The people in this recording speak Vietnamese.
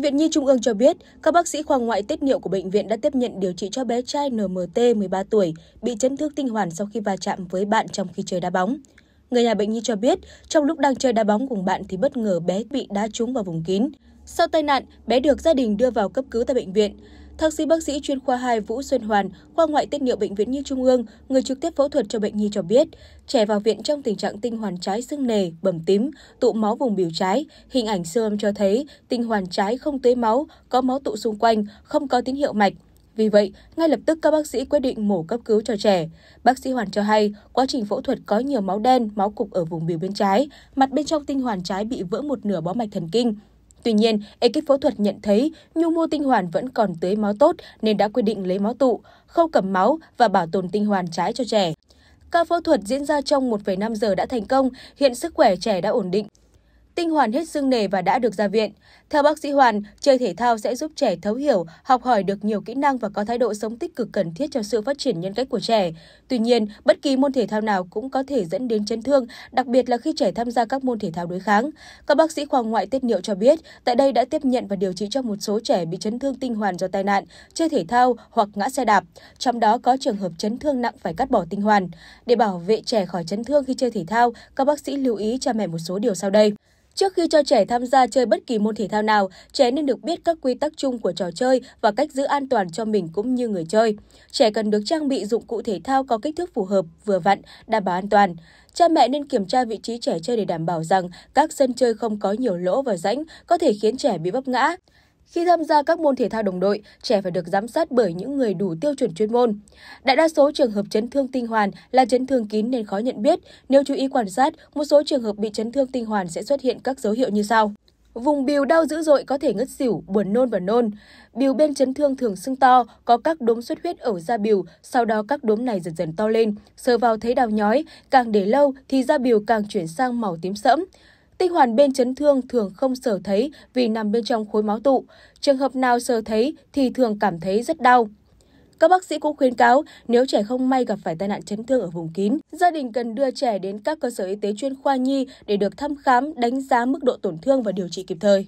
Bệnh viện Nhi Trung ương cho biết, các bác sĩ khoa ngoại tiết niệu của bệnh viện đã tiếp nhận điều trị cho bé trai NMT 13 tuổi bị chấn thương tinh hoàn sau khi va chạm với bạn trong khi chơi đá bóng. Người nhà bệnh nhi cho biết, trong lúc đang chơi đá bóng cùng bạn thì bất ngờ bé bị đá trúng vào vùng kín. Sau tai nạn, bé được gia đình đưa vào cấp cứu tại bệnh viện. Thạc sĩ bác sĩ chuyên khoa 2 Vũ Xuân Hoàn, khoa ngoại tiết niệu bệnh viện Nhi Trung ương, người trực tiếp phẫu thuật cho bệnh nhi cho biết, trẻ vào viện trong tình trạng tinh hoàn trái sưng nề, bầm tím, tụ máu vùng biểu trái. Hình ảnh siêu âm cho thấy tinh hoàn trái không tưới máu, có máu tụ xung quanh, không có tín hiệu mạch, vì vậy, ngay lập tức các bác sĩ quyết định mổ cấp cứu cho trẻ. Bác sĩ Hoàn cho hay, quá trình phẫu thuật có nhiều máu đen, máu cục ở vùng biểu bên trái, mặt bên trong tinh hoàn trái bị vỡ một nửa bó mạch thần kinh, Tuy nhiên, ekip phẫu thuật nhận thấy nhu mô tinh hoàn vẫn còn tưới máu tốt nên đã quyết định lấy máu tụ, khâu cầm máu và bảo tồn tinh hoàn trái cho trẻ. Ca phẫu thuật diễn ra trong 1,5 giờ đã thành công, hiện sức khỏe trẻ đã ổn định. Tinh Hoàn hết sưng nề và đã được ra viện. Theo bác sĩ Hoàn, chơi thể thao sẽ giúp trẻ thấu hiểu, học hỏi được nhiều kỹ năng và có thái độ sống tích cực cần thiết cho sự phát triển nhân cách của trẻ. Tuy nhiên, bất kỳ môn thể thao nào cũng có thể dẫn đến chấn thương, đặc biệt là khi trẻ tham gia các môn thể thao đối kháng. Các bác sĩ khoa ngoại tiết niệu cho biết, tại đây đã tiếp nhận và điều trị cho một số trẻ bị chấn thương tinh hoàn do tai nạn, chơi thể thao hoặc ngã xe đạp. Trong đó có trường hợp chấn thương nặng phải cắt bỏ tinh hoàn. Để bảo vệ trẻ khỏi chấn thương khi chơi thể thao, các bác sĩ lưu ý cha mẹ một số điều sau đây. Trước khi cho trẻ tham gia chơi bất kỳ môn thể thao nào, trẻ nên được biết các quy tắc chung của trò chơi và cách giữ an toàn cho mình cũng như người chơi. Trẻ cần được trang bị dụng cụ thể thao có kích thước phù hợp, vừa vặn, đảm bảo an toàn. Cha mẹ nên kiểm tra vị trí trẻ chơi để đảm bảo rằng các sân chơi không có nhiều lỗ và rãnh có thể khiến trẻ bị vấp ngã. Khi tham gia các môn thể thao đồng đội, trẻ phải được giám sát bởi những người đủ tiêu chuẩn chuyên môn. Đại đa số trường hợp chấn thương tinh hoàn là chấn thương kín nên khó nhận biết. Nếu chú ý quan sát, một số trường hợp bị chấn thương tinh hoàn sẽ xuất hiện các dấu hiệu như sau. Vùng bìu đau dữ dội có thể ngất xỉu, buồn nôn và nôn. Bìu bên chấn thương thường sưng to, có các đốm xuất huyết ở da bìu, sau đó các đốm này dần dần to lên, sờ vào thấy đau nhói, càng để lâu thì da bìu càng chuyển sang màu tím sẫm. Tinh hoàn bên chấn thương thường không sở thấy vì nằm bên trong khối máu tụ. Trường hợp nào sở thấy thì thường cảm thấy rất đau. Các bác sĩ cũng khuyến cáo nếu trẻ không may gặp phải tai nạn chấn thương ở vùng kín, gia đình cần đưa trẻ đến các cơ sở y tế chuyên khoa nhi để được thăm khám, đánh giá mức độ tổn thương và điều trị kịp thời.